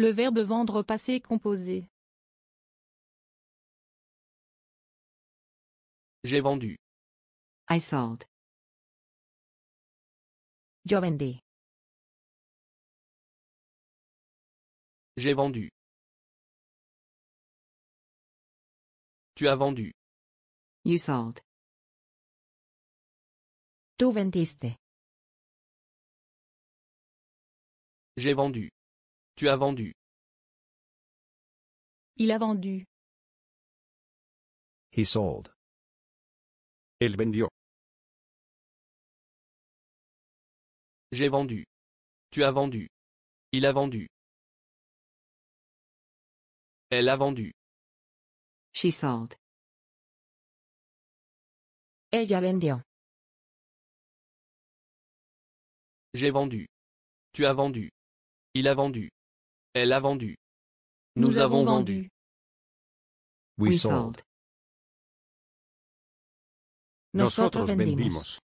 Le verbe vendre passé composé. J'ai vendu. I sold. J'ai vendu. Tu as vendu. You sold. Tu vendiste. J'ai vendu. Tu as vendu. Il a vendu. He sold. Il vendió. J'ai vendu. Tu as vendu. Il a vendu. Elle a vendu. She sold. Ella vendió. J'ai vendu. Tu as vendu. Il a vendu. Elle a vendu. Nous avons vendu. We sold. Nosotros vendimos.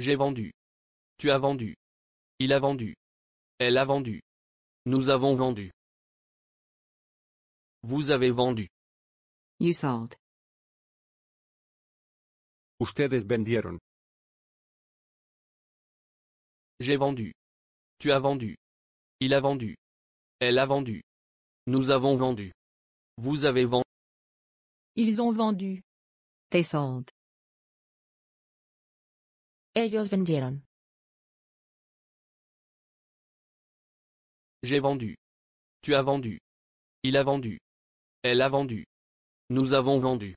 J'ai vendu. Tu as vendu. Il a vendu. Elle a vendu. Nous avons vendu. Vous avez vendu. You sold. Ustedes vendieron. J'ai vendu. Tu as vendu. Il a vendu. Elle a vendu. Nous avons vendu. Vous avez vendu. Ils ont vendu. They sold. Ellos vendieron. J'ai vendu. Tu as vendu. Il a vendu. Elle a vendu. Nous avons vendu.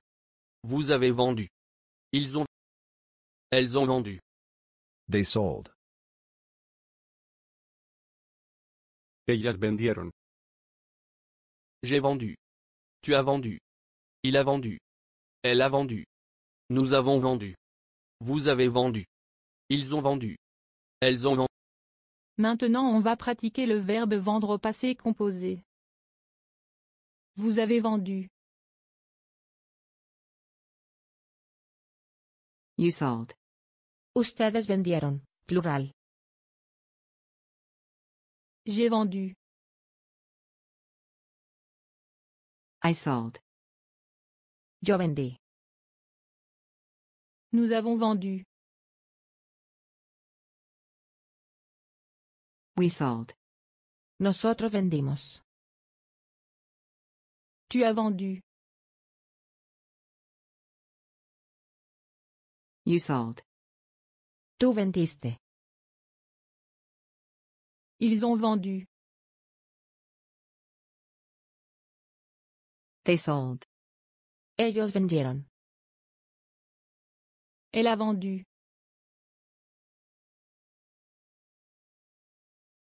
Vous avez vendu. Ils ont. Elles ont vendu. They sold. J'ai vendu. Tu as vendu. Il a vendu. Elle a vendu. Nous avons vendu. Vous avez vendu. Ils ont vendu. Elles ont vendu. Maintenant on va pratiquer le verbe vendre au passé composé. Vous avez vendu. You sold. Ustedes vendieron, plural. J'ai vendu. I sold. Yo vendí. Nous avons vendu. We sold. Nosotros vendimos. Tu as vendu. You sold. Tú vendiste. Ils ont vendu. They sold. Ellos vendieron. Elle a vendu.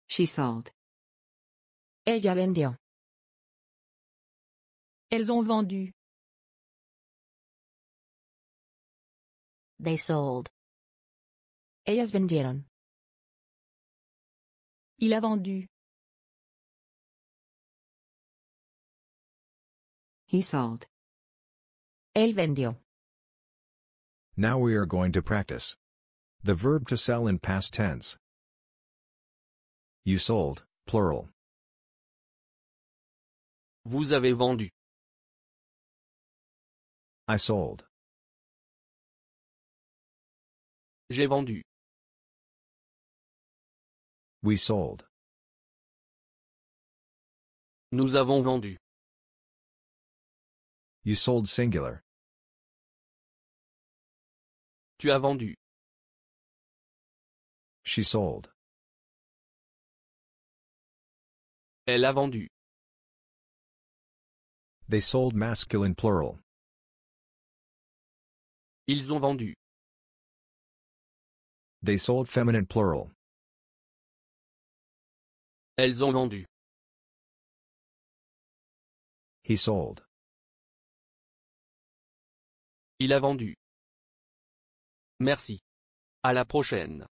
She sold. Ella vendió. Elles ont vendu. They sold. Ellas vendieron. Il a vendu. He sold. Él vendió. Now we are going to practice. The verb to sell in past tense. You sold, plural. Vous avez vendu. I sold. J'ai vendu. We sold. Nous avons vendu. You sold singular. Tu as vendu. She sold. Elle a vendu. They sold masculine plural. Ils ont vendu. They sold feminine plural. Elles ont vendu. He sold. Il a vendu. Merci. À la prochaine.